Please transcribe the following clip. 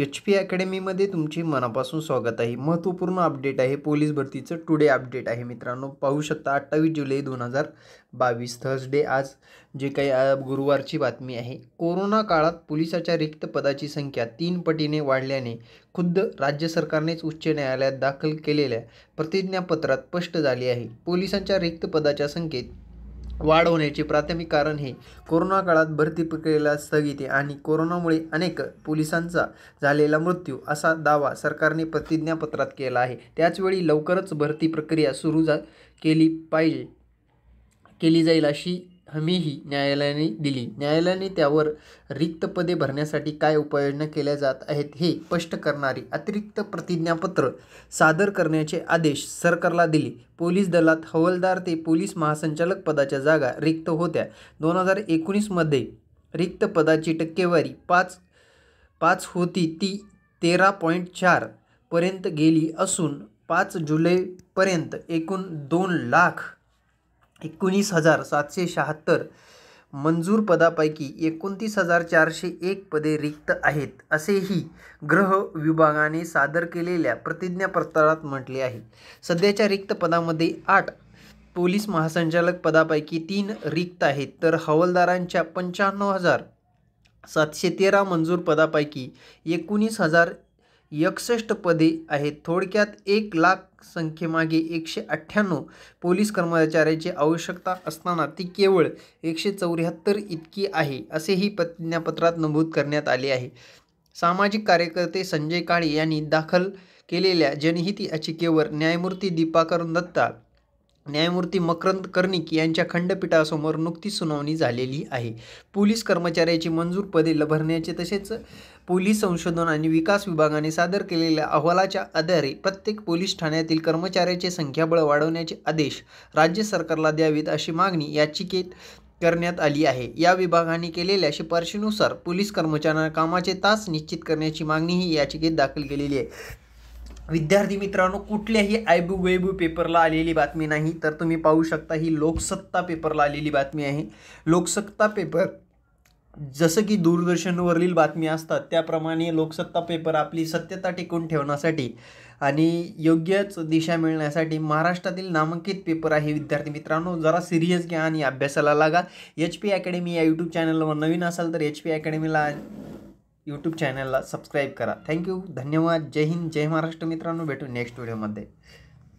H P अकॅडमीमध्ये तुमची मनापासून स्वागत आहे महत्त्वपूर्ण अपडेट आहे पोलीस भरतीचं टुडे अपडेट आहे मित्रांनो पाहू शकता अठ्ठावीस जुलै दोन हजार बावीस थर्सडे आज जे काही गुरुवारची बातमी आहे कोरोना काळात पोलिसाच्या रिक्त पदाची संख्या तीन पटीने वाढल्याने खुद्द राज्य सरकारनेच उच्च न्यायालयात दाखल केलेल्या प्रतिज्ञापत्रात स्पष्ट झाली आहे पोलिसांच्या रिक्त पदाच्या संख्येत वाढ होण्याचे प्राथमिक कारण हे कोरोना काळात भरती प्रक्रियेला स्थगिती आणि कोरोनामुळे अनेक पोलिसांचा झालेला मृत्यू असा दावा सरकारने प्रतिज्ञापत्रात केला आहे त्याचवेळी लवकरच भरती प्रक्रिया सुरू जा केली पाहिजे केली जाईल अशी हमीही न्यायालयाने दिली न्यायालयाने त्यावर रिक्त पदे भरण्यासाठी काय उपाययोजना केल्या जात आहेत हे स्पष्ट करणारी अतिरिक्त प्रतिज्ञापत्र सादर करण्याचे आदेश सरकारला दिले पोलीस दलात हवलदार ते पोलीस महासंचालक पदाच्या जागा रिक्त होत्या दोन हजार एकोणीसमध्ये रिक्त पदाची टक्केवारी पाच पाच होती ती तेरा पॉईंट चारपर्यंत पर्यंत गेली असून पाच जुलैपर्यंत एकूण दोन लाख एकोणीस हजार सातशे शहात्तर मंजूर पदापैकी एकोणतीस हजार चारशे एक पदे रिक्त आहेत असेही ग्रह विभागाने सादर केलेल्या प्रतिज्ञापत्रात म्हटले आहे सध्याच्या रिक्त पदामध्ये आठ पोलीस महासंचालक पदापैकी तीन रिक्त आहेत तर हवालदारांच्या पंच्याण्णव हजार सातशे तेरा मंजूर पदापैकी एकोणीस हजार एकसष्ट पदे आहेत थोडक्यात एक लाख संख्येमागे एकशे अठ्ठ्याण्णव पोलीस कर्मचाऱ्याची आवश्यकता असताना ती केवळ एकशे चौऱ्याहत्तर इतकी आहे असेही प्रतिज्ञापत्रात नमूद करण्यात आले आहे सामाजिक कार्यकर्ते संजय काळे यांनी दाखल केलेल्या जनहित याचिकेवर न्यायमूर्ती दीपाकर दत्ता न्यायमूर्ती मकरंद कर्णिक यांच्या खंडपीठासमोर नुकतीच सुनावणी झालेली आहे पोलीस कर्मचाऱ्याची मंजूर पदे लभरण्याचे तसेच पोलीस संशोधन आणि विकास विभागाने सादर केलेल्या अहवालाच्या आधारे प्रत्येक पोलीस ठाण्यातील कर्मचाऱ्याचे संख्याबळ वाढवण्याचे आदेश राज्य सरकारला द्यावेत अशी मागणी याचिकेत करण्यात आली आहे या विभागाने केलेल्या शिफारशीनुसार पोलीस कर्मचाऱ्यांना कामाचे तास निश्चित करण्याची मागणीही याचिकेत दाखल केलेली आहे विद्यार्थी मित्रांनो कुठल्याही आयबू वेबू पेपरला आलेली बातमी नाही तर तुम्ही पाहू शकता ही लोकसत्ता पेपरला आलेली बातमी आहे लोकसत्ता पेपर जसं की दूरदर्शनवरील बातमी असतात त्याप्रमाणे लोकसत्ता पेपर आपली सत्यता टिकून ठेवण्यासाठी आणि योग्यच दिशा मिळण्यासाठी महाराष्ट्रातील नामांकित पेपर आहे विद्यार्थी मित्रांनो जरा सिरियस घ्या आणि अभ्यासाला लागा एच पी अकॅडमी या यूट्यूब चॅनलवर नवीन असाल तर एच पी अकॅडमीला यूट्यूब चॅनलला सबस्क्राईब करा थँक्यू धन्यवाद जय हिंद जय महाराष्ट्र मित्रांनो भेटू नेक्स्ट व्हिडिओमध्ये